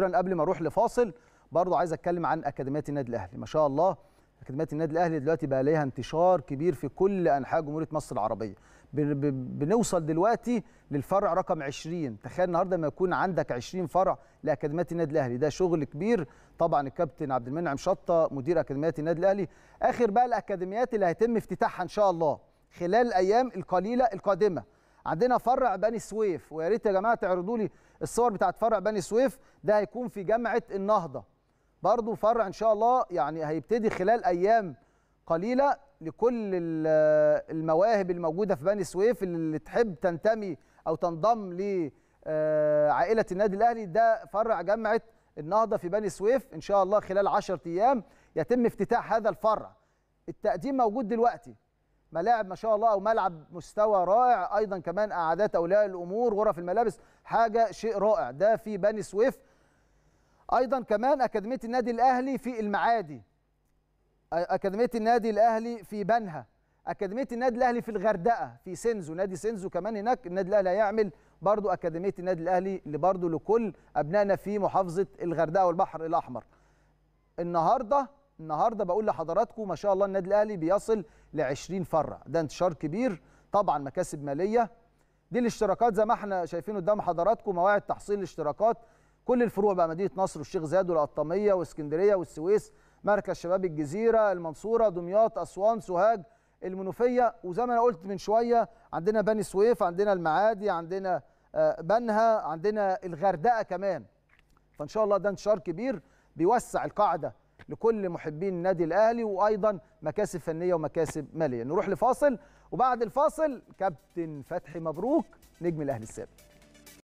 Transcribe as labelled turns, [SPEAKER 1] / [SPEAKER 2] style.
[SPEAKER 1] واخيرا قبل ما اروح لفاصل برضه عايز اتكلم عن اكاديميه النادي الاهلي ما شاء الله اكاديميه النادي الاهلي دلوقتي بقى ليها انتشار كبير في كل انحاء جمهوريه مصر العربيه بنوصل دلوقتي للفرع رقم 20 تخيل النهارده ما يكون عندك 20 فرع لاكاديميه النادي الاهلي ده شغل كبير طبعا الكابتن عبد المنعم شطه مدير اكاديميه النادي الاهلي اخر بقى الاكاديميات اللي هيتم افتتاحها ان شاء الله خلال الايام القليله القادمه عندنا فرع بني سويف ويا ريت يا جماعه تعرضوا لي الصور بتاعت فرع بني سويف ده هيكون في جامعه النهضه برضو فرع ان شاء الله يعني هيبتدي خلال ايام قليله لكل آه، المواهب الموجوده في بني سويف اللي تحب تنتمي او تنضم لعائله آه، النادي الاهلي ده فرع جامعه النهضه في بني سويف ان شاء الله خلال 10 ايام يتم افتتاح هذا الفرع التقديم موجود دلوقتي ملاعب ما شاء الله او ملعب مستوى رائع ايضا كمان قعدات اولياء الامور غرف الملابس حاجه شيء رائع ده في بني سويف ايضا كمان اكاديميه النادي الاهلي في المعادي اكاديميه النادي الاهلي في بنها اكاديميه النادي الاهلي في الغردقه في سينزو نادي سينزو كمان هناك النادي الاهلي هيعمل برضو اكاديميه النادي الاهلي اللي برضو لكل ابنائنا في محافظه الغردقه والبحر الاحمر النهارده النهارده بقول لحضراتكم ما شاء الله النادي الاهلي بيصل ل 20 فرع ده انتشار كبير طبعا مكاسب ماليه دي الاشتراكات زي ما احنا شايفين قدام حضراتكم مواعيد تحصيل الاشتراكات كل الفروع بقى مدينه نصر والشيخ زايد والقطاميه واسكندريه والسويس مركز شباب الجزيره المنصوره دمياط اسوان سوهاج المنوفيه وزي ما انا قلت من شويه عندنا بني سويف عندنا المعادي عندنا آه، بنها عندنا الغردقه كمان فان شاء الله ده انتشار كبير بيوسع القاعده لكل محبين النادي الاهلي وايضا مكاسب فنيه ومكاسب ماليه نروح لفاصل وبعد الفاصل كابتن فتحي مبروك نجم الاهلي السابق